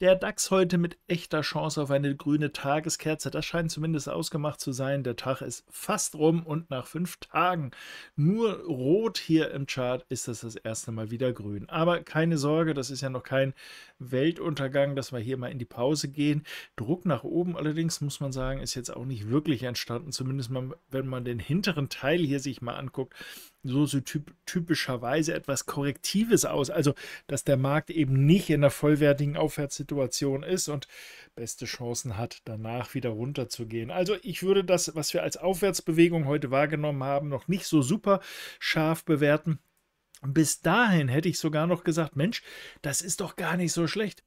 Der DAX heute mit echter Chance auf eine grüne Tageskerze. Das scheint zumindest ausgemacht zu sein. Der Tag ist fast rum und nach fünf Tagen nur rot hier im Chart ist das das erste Mal wieder grün. Aber keine Sorge, das ist ja noch kein Weltuntergang, dass wir hier mal in die Pause gehen. Druck nach oben allerdings, muss man sagen, ist jetzt auch nicht wirklich entstanden. Zumindest mal, wenn man den hinteren Teil hier sich mal anguckt so, so typ, typischerweise etwas Korrektives aus. Also, dass der Markt eben nicht in einer vollwertigen Aufwärtssituation ist und beste Chancen hat, danach wieder runterzugehen. Also, ich würde das, was wir als Aufwärtsbewegung heute wahrgenommen haben, noch nicht so super scharf bewerten. Bis dahin hätte ich sogar noch gesagt, Mensch, das ist doch gar nicht so schlecht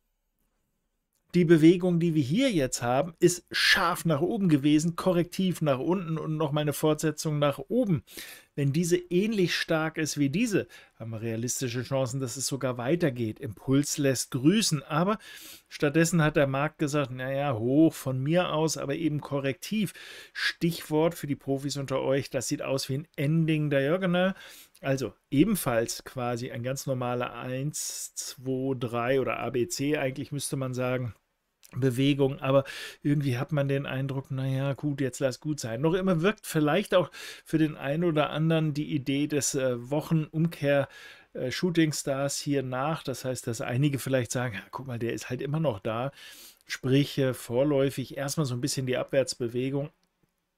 die Bewegung, die wir hier jetzt haben, ist scharf nach oben gewesen, korrektiv nach unten und nochmal eine Fortsetzung nach oben. Wenn diese ähnlich stark ist wie diese, haben wir realistische Chancen, dass es sogar weitergeht. Impuls lässt grüßen, aber stattdessen hat der Markt gesagt, naja, hoch von mir aus, aber eben korrektiv. Stichwort für die Profis unter euch, das sieht aus wie ein Ending Diagonal. Also ebenfalls quasi ein ganz normaler 1, 2, 3 oder ABC eigentlich müsste man sagen. Bewegung, aber irgendwie hat man den Eindruck, naja, gut, jetzt lass gut sein. Noch immer wirkt vielleicht auch für den einen oder anderen die Idee des äh, Wochenumkehr äh, Shooting Stars hier nach. Das heißt, dass einige vielleicht sagen, ja, guck mal, der ist halt immer noch da. Sprich, äh, vorläufig erstmal so ein bisschen die Abwärtsbewegung.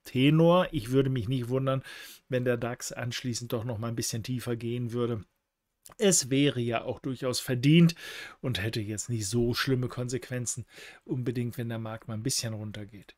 Tenor, ich würde mich nicht wundern, wenn der DAX anschließend doch noch mal ein bisschen tiefer gehen würde. Es wäre ja auch durchaus verdient und hätte jetzt nicht so schlimme Konsequenzen, unbedingt wenn der Markt mal ein bisschen runtergeht.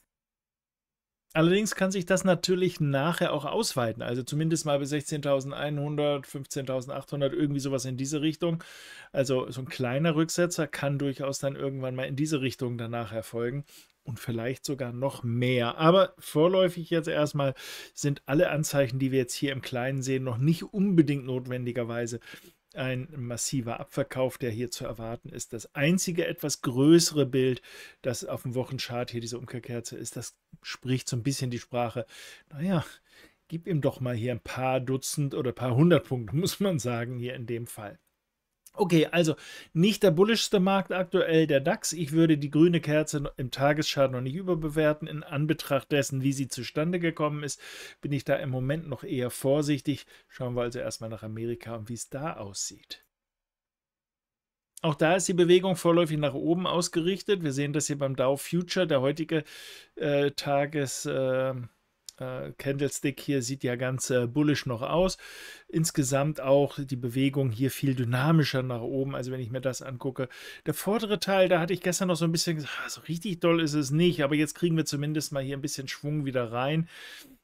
Allerdings kann sich das natürlich nachher auch ausweiten, also zumindest mal bis 16.100, 15.800, irgendwie sowas in diese Richtung. Also so ein kleiner Rücksetzer kann durchaus dann irgendwann mal in diese Richtung danach erfolgen und vielleicht sogar noch mehr. Aber vorläufig jetzt erstmal sind alle Anzeichen, die wir jetzt hier im Kleinen sehen, noch nicht unbedingt notwendigerweise ein massiver Abverkauf, der hier zu erwarten ist. Das einzige etwas größere Bild, das auf dem Wochenchart hier diese Umkehrkerze ist, das spricht so ein bisschen die Sprache. Naja, gib ihm doch mal hier ein paar Dutzend oder ein paar hundert Punkte, muss man sagen, hier in dem Fall. Okay, also nicht der bullischste Markt aktuell der DAX. Ich würde die grüne Kerze im Tagesschaden noch nicht überbewerten. In Anbetracht dessen, wie sie zustande gekommen ist, bin ich da im Moment noch eher vorsichtig. Schauen wir also erstmal nach Amerika und wie es da aussieht. Auch da ist die Bewegung vorläufig nach oben ausgerichtet. Wir sehen das hier beim Dow Future, der heutige äh, Tages. Äh, äh, Candlestick hier sieht ja ganz äh, bullisch noch aus. Insgesamt auch die Bewegung hier viel dynamischer nach oben. Also wenn ich mir das angucke, der vordere Teil, da hatte ich gestern noch so ein bisschen gesagt, ah, so richtig doll ist es nicht, aber jetzt kriegen wir zumindest mal hier ein bisschen Schwung wieder rein.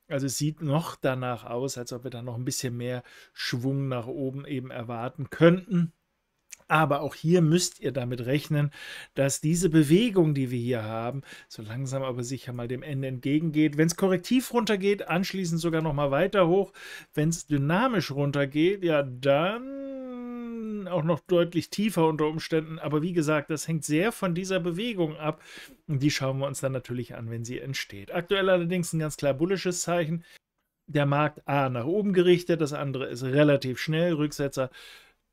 Also es sieht noch danach aus, als ob wir da noch ein bisschen mehr Schwung nach oben eben erwarten könnten. Aber auch hier müsst ihr damit rechnen, dass diese Bewegung, die wir hier haben, so langsam aber sicher mal dem Ende entgegengeht. Wenn es korrektiv runtergeht, anschließend sogar nochmal weiter hoch. Wenn es dynamisch runtergeht, ja, dann auch noch deutlich tiefer unter Umständen. Aber wie gesagt, das hängt sehr von dieser Bewegung ab. Und die schauen wir uns dann natürlich an, wenn sie entsteht. Aktuell allerdings ein ganz klar bullisches Zeichen. Der Markt A nach oben gerichtet, das andere ist relativ schnell. Rücksetzer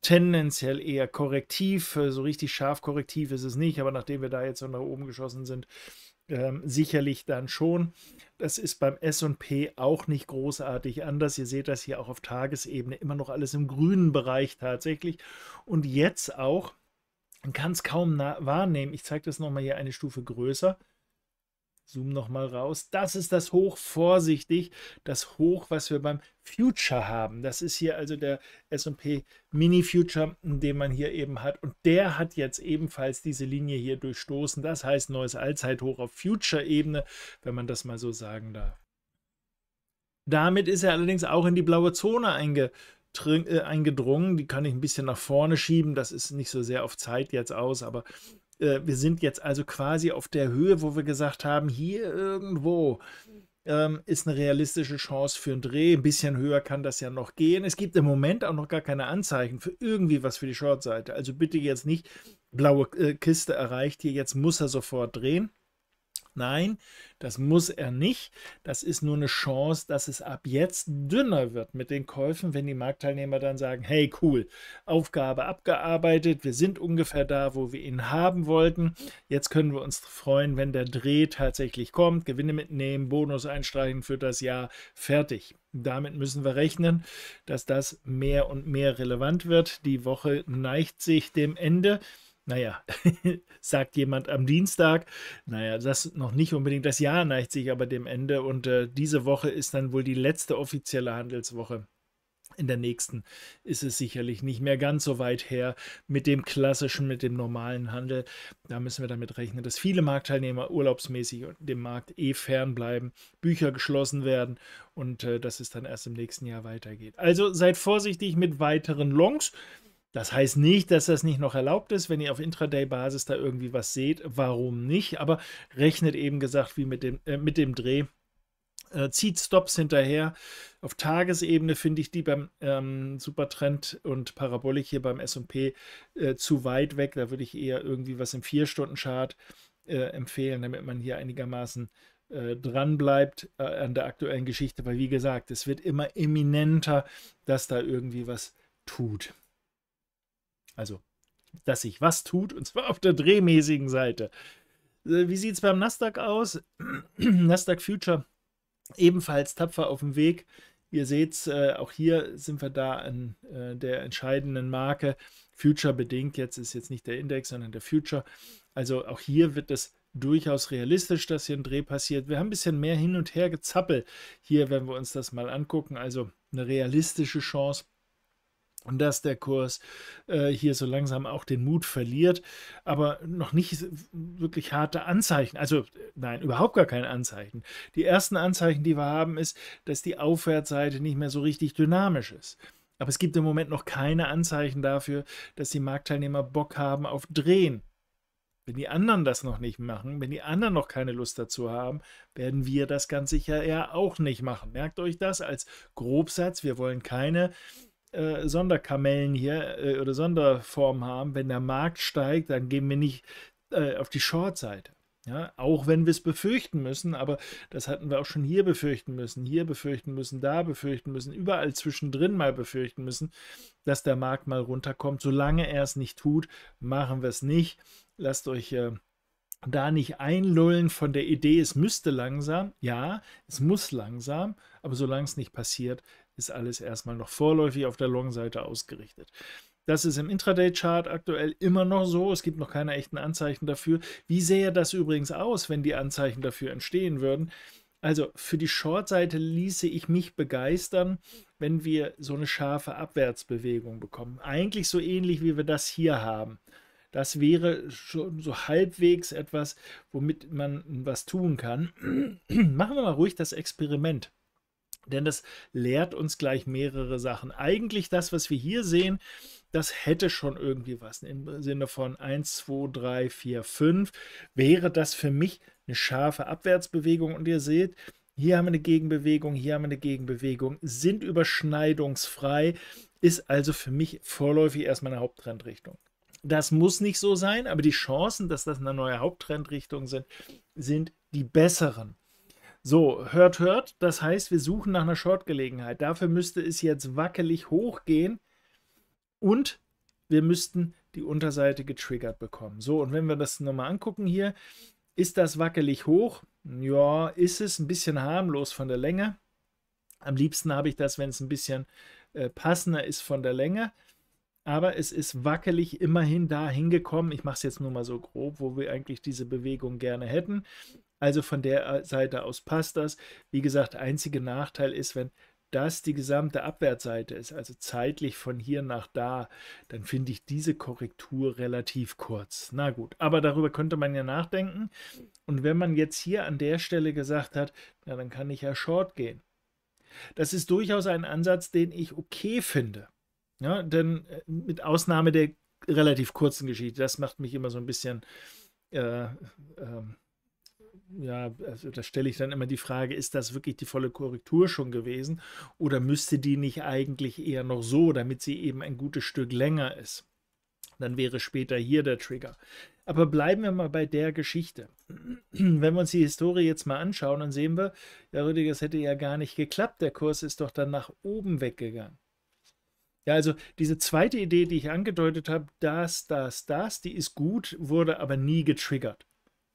tendenziell eher korrektiv. So richtig scharf korrektiv ist es nicht, aber nachdem wir da jetzt so nach oben geschossen sind, ähm, sicherlich dann schon. Das ist beim SP auch nicht großartig anders. Ihr seht das hier auch auf Tagesebene immer noch alles im grünen Bereich tatsächlich. Und jetzt auch, man kann es kaum wahrnehmen. Ich zeige das nochmal hier eine Stufe größer. Zoom nochmal raus. Das ist das Hoch, vorsichtig, das Hoch, was wir beim Future haben. Das ist hier also der S&P Mini Future, den man hier eben hat. Und der hat jetzt ebenfalls diese Linie hier durchstoßen. Das heißt neues Allzeithoch auf Future-Ebene, wenn man das mal so sagen darf. Damit ist er allerdings auch in die blaue Zone einge äh, eingedrungen. Die kann ich ein bisschen nach vorne schieben. Das ist nicht so sehr auf Zeit jetzt aus, aber äh, wir sind jetzt also quasi auf der Höhe, wo wir gesagt haben, hier irgendwo ähm, ist eine realistische Chance für einen Dreh. Ein bisschen höher kann das ja noch gehen. Es gibt im Moment auch noch gar keine Anzeichen für irgendwie was für die Shortseite. Also bitte jetzt nicht blaue äh, Kiste erreicht hier, jetzt muss er sofort drehen. Nein, das muss er nicht. Das ist nur eine Chance, dass es ab jetzt dünner wird mit den Käufen, wenn die Marktteilnehmer dann sagen, hey cool, Aufgabe abgearbeitet, wir sind ungefähr da, wo wir ihn haben wollten. Jetzt können wir uns freuen, wenn der Dreh tatsächlich kommt, Gewinne mitnehmen, Bonus einstreichen für das Jahr, fertig. Damit müssen wir rechnen, dass das mehr und mehr relevant wird. Die Woche neigt sich dem Ende. Naja, sagt jemand am Dienstag. Naja, das noch nicht unbedingt. Das Jahr neigt sich aber dem Ende und äh, diese Woche ist dann wohl die letzte offizielle Handelswoche. In der nächsten ist es sicherlich nicht mehr ganz so weit her mit dem klassischen, mit dem normalen Handel. Da müssen wir damit rechnen, dass viele Marktteilnehmer urlaubsmäßig dem Markt eh fernbleiben, Bücher geschlossen werden und äh, dass es dann erst im nächsten Jahr weitergeht. Also seid vorsichtig mit weiteren Longs. Das heißt nicht, dass das nicht noch erlaubt ist, wenn ihr auf Intraday-Basis da irgendwie was seht, warum nicht, aber rechnet eben gesagt wie mit dem, äh, mit dem Dreh. Äh, zieht Stops hinterher. Auf Tagesebene finde ich die beim ähm, Supertrend und Parabolik hier beim SP äh, zu weit weg. Da würde ich eher irgendwie was im 4-Stunden-Chart äh, empfehlen, damit man hier einigermaßen äh, dran bleibt äh, an der aktuellen Geschichte, weil wie gesagt, es wird immer eminenter, dass da irgendwie was tut. Also, dass sich was tut, und zwar auf der drehmäßigen Seite. Äh, wie sieht es beim Nasdaq aus? Nasdaq Future ebenfalls tapfer auf dem Weg. Ihr seht, äh, auch hier sind wir da an äh, der entscheidenden Marke. Future bedingt jetzt ist jetzt nicht der Index, sondern der Future. Also auch hier wird es durchaus realistisch, dass hier ein Dreh passiert. Wir haben ein bisschen mehr hin und her gezappelt hier, wenn wir uns das mal angucken. Also eine realistische Chance dass der Kurs äh, hier so langsam auch den Mut verliert, aber noch nicht wirklich harte Anzeichen. Also äh, nein, überhaupt gar keine Anzeichen. Die ersten Anzeichen, die wir haben, ist, dass die Aufwärtsseite nicht mehr so richtig dynamisch ist. Aber es gibt im Moment noch keine Anzeichen dafür, dass die Marktteilnehmer Bock haben auf Drehen. Wenn die anderen das noch nicht machen, wenn die anderen noch keine Lust dazu haben, werden wir das ganz sicher eher auch nicht machen. Merkt euch das als Grobsatz. Wir wollen keine äh, Sonderkamellen hier äh, oder Sonderformen haben. Wenn der Markt steigt, dann gehen wir nicht äh, auf die Short-Seite. Ja, auch wenn wir es befürchten müssen, aber das hatten wir auch schon hier befürchten müssen, hier befürchten müssen, da befürchten müssen, überall zwischendrin mal befürchten müssen, dass der Markt mal runterkommt. Solange er es nicht tut, machen wir es nicht. Lasst euch äh, da nicht einlullen von der Idee, es müsste langsam. Ja, es muss langsam, aber solange es nicht passiert, ist alles erstmal noch vorläufig auf der Long-Seite ausgerichtet. Das ist im Intraday-Chart aktuell immer noch so. Es gibt noch keine echten Anzeichen dafür. Wie sähe das übrigens aus, wenn die Anzeichen dafür entstehen würden? Also für die Short-Seite ließe ich mich begeistern, wenn wir so eine scharfe Abwärtsbewegung bekommen. Eigentlich so ähnlich, wie wir das hier haben. Das wäre schon so halbwegs etwas, womit man was tun kann. Machen wir mal ruhig das Experiment. Denn das lehrt uns gleich mehrere Sachen. Eigentlich das, was wir hier sehen, das hätte schon irgendwie was. Im Sinne von 1, 2, 3, 4, 5 wäre das für mich eine scharfe Abwärtsbewegung. Und ihr seht, hier haben wir eine Gegenbewegung, hier haben wir eine Gegenbewegung, sind überschneidungsfrei, ist also für mich vorläufig erstmal eine Haupttrendrichtung. Das muss nicht so sein, aber die Chancen, dass das eine neue Haupttrendrichtung sind, sind die besseren. So, hört, hört. Das heißt, wir suchen nach einer Short-Gelegenheit. Dafür müsste es jetzt wackelig hochgehen und wir müssten die Unterseite getriggert bekommen. So, und wenn wir das nochmal angucken hier, ist das wackelig hoch? Ja, ist es ein bisschen harmlos von der Länge. Am liebsten habe ich das, wenn es ein bisschen äh, passender ist von der Länge aber es ist wackelig immerhin da hingekommen. Ich mache es jetzt nur mal so grob, wo wir eigentlich diese Bewegung gerne hätten. Also von der äh, Seite aus passt das. Wie gesagt, einziger Nachteil ist, wenn das die gesamte Abwärtsseite ist, also zeitlich von hier nach da, dann finde ich diese Korrektur relativ kurz. Na gut, aber darüber könnte man ja nachdenken. Und wenn man jetzt hier an der Stelle gesagt hat, na dann kann ich ja short gehen. Das ist durchaus ein Ansatz, den ich okay finde. Ja, denn äh, mit Ausnahme der relativ kurzen Geschichte, das macht mich immer so ein bisschen, äh, äh, ja, also da stelle ich dann immer die Frage, ist das wirklich die volle Korrektur schon gewesen oder müsste die nicht eigentlich eher noch so, damit sie eben ein gutes Stück länger ist? Dann wäre später hier der Trigger. Aber bleiben wir mal bei der Geschichte. Wenn wir uns die Historie jetzt mal anschauen, dann sehen wir, ja, Rüdiger, es hätte ja gar nicht geklappt. Der Kurs ist doch dann nach oben weggegangen. Ja, also diese zweite Idee, die ich angedeutet habe, das, das, das, die ist gut, wurde aber nie getriggert.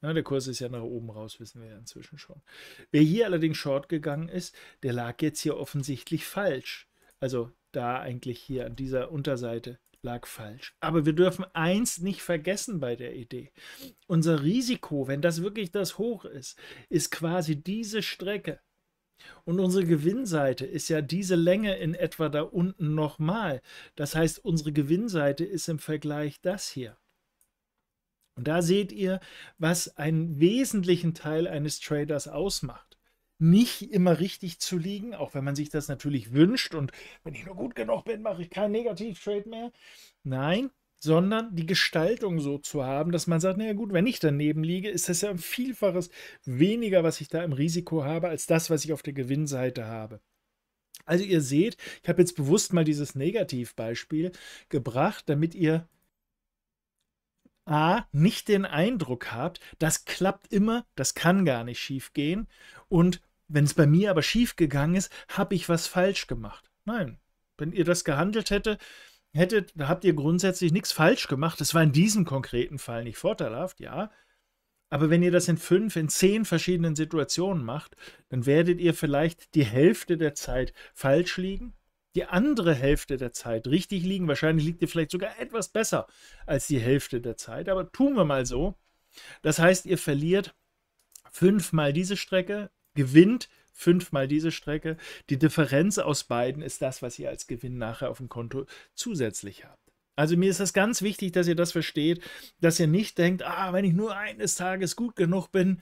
Ja, der Kurs ist ja nach oben raus, wissen wir ja inzwischen schon. Wer hier allerdings short gegangen ist, der lag jetzt hier offensichtlich falsch. Also da eigentlich hier an dieser Unterseite lag falsch. Aber wir dürfen eins nicht vergessen bei der Idee. Unser Risiko, wenn das wirklich das Hoch ist, ist quasi diese Strecke. Und unsere Gewinnseite ist ja diese Länge in etwa da unten nochmal. Das heißt, unsere Gewinnseite ist im Vergleich das hier. Und da seht ihr, was einen wesentlichen Teil eines Traders ausmacht. Nicht immer richtig zu liegen, auch wenn man sich das natürlich wünscht und wenn ich nur gut genug bin, mache ich keinen Negativ-Trade mehr. Nein, sondern die Gestaltung so zu haben, dass man sagt, naja gut, wenn ich daneben liege, ist das ja ein Vielfaches weniger, was ich da im Risiko habe, als das, was ich auf der Gewinnseite habe. Also ihr seht, ich habe jetzt bewusst mal dieses Negativbeispiel gebracht, damit ihr A, nicht den Eindruck habt, das klappt immer, das kann gar nicht schief gehen. Und wenn es bei mir aber schief gegangen ist, habe ich was falsch gemacht. Nein, wenn ihr das gehandelt hätte, hättet, habt ihr grundsätzlich nichts falsch gemacht. Das war in diesem konkreten Fall nicht vorteilhaft, ja. Aber wenn ihr das in fünf, in zehn verschiedenen Situationen macht, dann werdet ihr vielleicht die Hälfte der Zeit falsch liegen, die andere Hälfte der Zeit richtig liegen. Wahrscheinlich liegt ihr vielleicht sogar etwas besser als die Hälfte der Zeit. Aber tun wir mal so. Das heißt, ihr verliert fünfmal diese Strecke, gewinnt fünfmal diese Strecke. Die Differenz aus beiden ist das, was ihr als Gewinn nachher auf dem Konto zusätzlich habt. Also mir ist das ganz wichtig, dass ihr das versteht, dass ihr nicht denkt, ah, wenn ich nur eines Tages gut genug bin,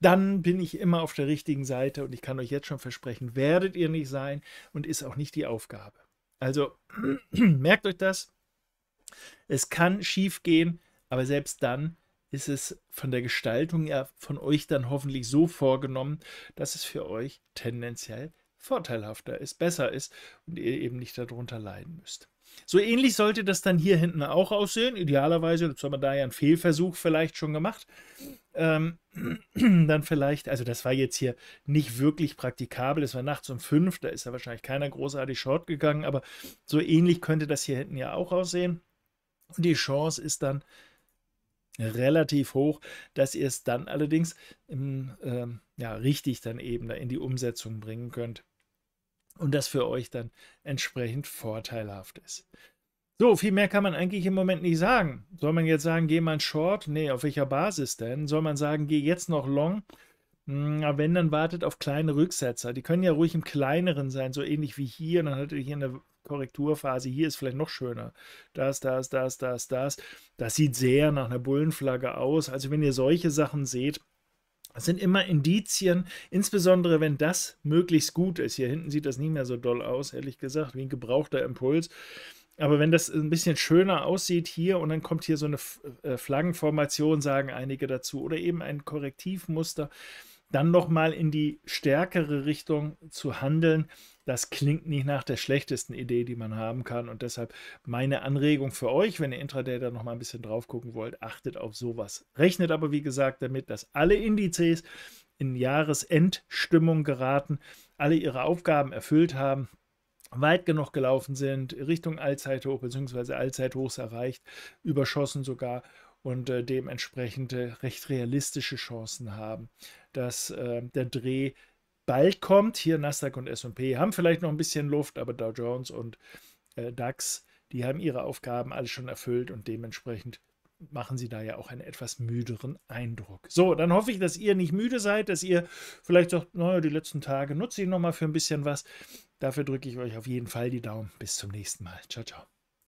dann bin ich immer auf der richtigen Seite und ich kann euch jetzt schon versprechen, werdet ihr nicht sein und ist auch nicht die Aufgabe. Also merkt euch das. Es kann schief gehen, aber selbst dann ist es von der Gestaltung ja von euch dann hoffentlich so vorgenommen, dass es für euch tendenziell vorteilhafter ist, besser ist und ihr eben nicht darunter leiden müsst. So ähnlich sollte das dann hier hinten auch aussehen. Idealerweise, jetzt haben wir da ja einen Fehlversuch vielleicht schon gemacht. Ähm, dann vielleicht, also das war jetzt hier nicht wirklich praktikabel. Es war nachts um fünf, da ist ja wahrscheinlich keiner großartig short gegangen, aber so ähnlich könnte das hier hinten ja auch aussehen. Und die Chance ist dann, relativ hoch, dass ihr es dann allerdings im, äh, ja, richtig dann eben in die Umsetzung bringen könnt und das für euch dann entsprechend vorteilhaft ist. So, viel mehr kann man eigentlich im Moment nicht sagen. Soll man jetzt sagen, geh mal Short? Nee, auf welcher Basis denn? Soll man sagen, geh jetzt noch Long? Hm, aber wenn, dann wartet auf kleine Rücksetzer. Die können ja ruhig im kleineren sein, so ähnlich wie hier. Dann hat ihr hier eine Korrekturphase, hier ist vielleicht noch schöner. Das, das, das, das, das. Das sieht sehr nach einer Bullenflagge aus. Also wenn ihr solche Sachen seht, das sind immer Indizien, insbesondere wenn das möglichst gut ist. Hier hinten sieht das nicht mehr so doll aus, ehrlich gesagt, wie ein gebrauchter Impuls. Aber wenn das ein bisschen schöner aussieht hier und dann kommt hier so eine äh, Flaggenformation, sagen einige dazu, oder eben ein Korrektivmuster, dann nochmal in die stärkere Richtung zu handeln, das klingt nicht nach der schlechtesten Idee, die man haben kann. Und deshalb meine Anregung für euch, wenn ihr Intraday da nochmal ein bisschen drauf gucken wollt, achtet auf sowas. Rechnet aber, wie gesagt, damit, dass alle Indizes in Jahresendstimmung geraten, alle ihre Aufgaben erfüllt haben weit genug gelaufen sind, Richtung Allzeithoch bzw. Allzeithochs erreicht, überschossen sogar und äh, dementsprechend recht realistische Chancen haben, dass ähm, der Dreh bald kommt. Hier Nasdaq und S&P haben vielleicht noch ein bisschen Luft, aber Dow Jones und äh, DAX, die haben ihre Aufgaben alle schon erfüllt und dementsprechend machen sie da ja auch einen etwas müderen Eindruck. So, dann hoffe ich, dass ihr nicht müde seid, dass ihr vielleicht sagt, naja, die letzten Tage nutze ich nochmal für ein bisschen was. Dafür drücke ich euch auf jeden Fall die Daumen. Bis zum nächsten Mal. Ciao, ciao.